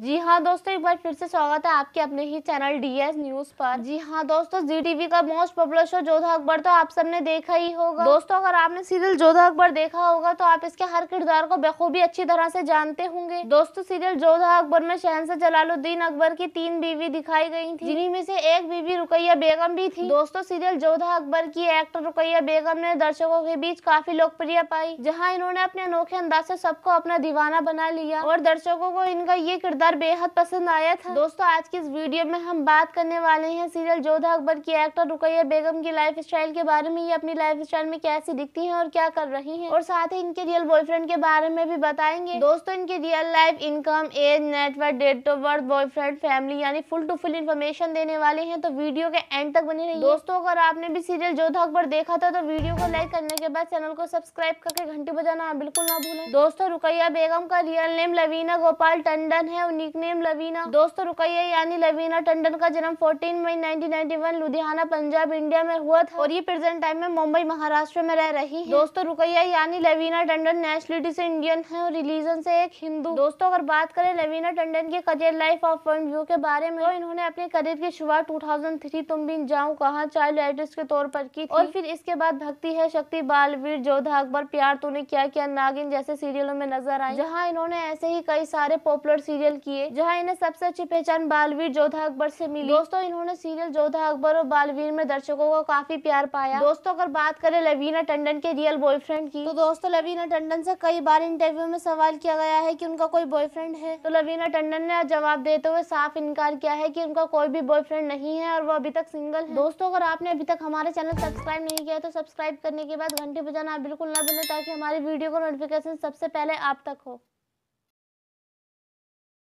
जी हाँ दोस्तों एक बार फिर से स्वागत है आपके अपने ही चैनल डीएस न्यूज पर जी हाँ दोस्तों जी टीवी का most popular show Jodha Akbar तो आप सबने देखा ही होगा दोस्तों अगर आपने सीरियल जोधा अकबर देखा होगा तो आप इसके हर किरदार को बेखूबी अच्छी तरह से जानते होंगे दोस्तों सीरियल जोधा अकबर में शहनशाह जलालुद्दीन अकबर की तीन बीवी दिखाई गयी थी जिन्हीं में से रुकैया बेगम भी थी दोस्तों सीरियल जोधा अकबर की एक्टर रुकैया बेगम ने दर्शकों के बीच काफी लोकप्रिय पाई जहाँ इन्होंने अपने अनोखे अंदाज से सबको अपना दीवाना बना लिया और दर्शकों को इनका ये किरदार बेहद पसंद आया था दोस्तों आज की इस वीडियो में हम बात करने वाले हैं सीरियल जोधा अकबर की एक्टर रुकैया बेगम की लाइफ स्टाइल के बारे में ये अपनी लाइफ स्टाइल में कैसी दिखती है और क्या कर रही है और साथ ही इनके रियल बॉयफ्रेंड के बारे में भी बताएंगे दोस्तों इनकी real life income age network date of birth boyfriend family यानी फुल टू फुल इन्फॉर्मेशन देने वाले हैं तो वीडियो के में एंड तक बनी रही दोस्तों अगर आपने भी सीरियल जोधा अकबर देखा था तो वीडियो को लाइक करने के बाद चैनल को सब्सक्राइब करके घंटी बजाना बिल्कुल ना भूलें दोस्तों रुकैया बेगम का रियल नेम लवीना गोपाल टंडन है और निक नेम लवीना दोस्तों रुकैया यानी लवीना टंडन का जन्म fourteen May nineteen Ludhiana Punjab India में हुआ था और ये प्रेजेंट टाइम में मुंबई महाराष्ट्र में रह रही है दोस्तों रुकैया यानी लवीना टंडन नेशनलिटी से इंडियन है और रिलीजन से एक हिंदू दोस्तों अगर बात करें लवीना टंडन के करियर लाइफ और पॉइंट व्यू के बारे में तो इन्होंने अपने करियर की शुरुआत टू तुम बिन जाऊँ कहा चाइल्ड आर्टिस्ट के तौर पर की और फिर इसके बाद भक्ति है शक्ति बालवीर जोधा अकबर प्यार तूने क्या किया नागिन जैसे सीरियलों में नजर आई जहाँ इन्होंने ऐसे ही कई सारे पॉपुलर सीरियल किए जहाँ इन्हें सबसे अच्छी पहचान बालवीर जोधा अकबर से मिली दोस्तों इन्होंने सीरियल जोधा अकबर और बालवीर में दर्शकों को काफी प्यार पाया दोस्तों अगर बात करें लवीना टंडन के रियल बॉयफ्रेंड की तो दोस्तों लवीना टंडन से कई बार इंटरव्यू में सवाल किया गया है की उनका कोई बॉयफ्रेंड है तो लवीना टंडन ने जवाब देते हुए साफ इनकार किया है की उनका कोई भी बॉयफ्रेंड नहीं है और वो अभी तक तक सिंगल है दोस्तों अगर आपने अभी तक हमारे चैनल सब्सक्राइब नहीं किया तो सब्सक्राइब करने के बाद घंटी बजाना बिल्कुल ना भूलें ताकि हमारी वीडियो का नोटिफिकेशन सबसे पहले आप तक हो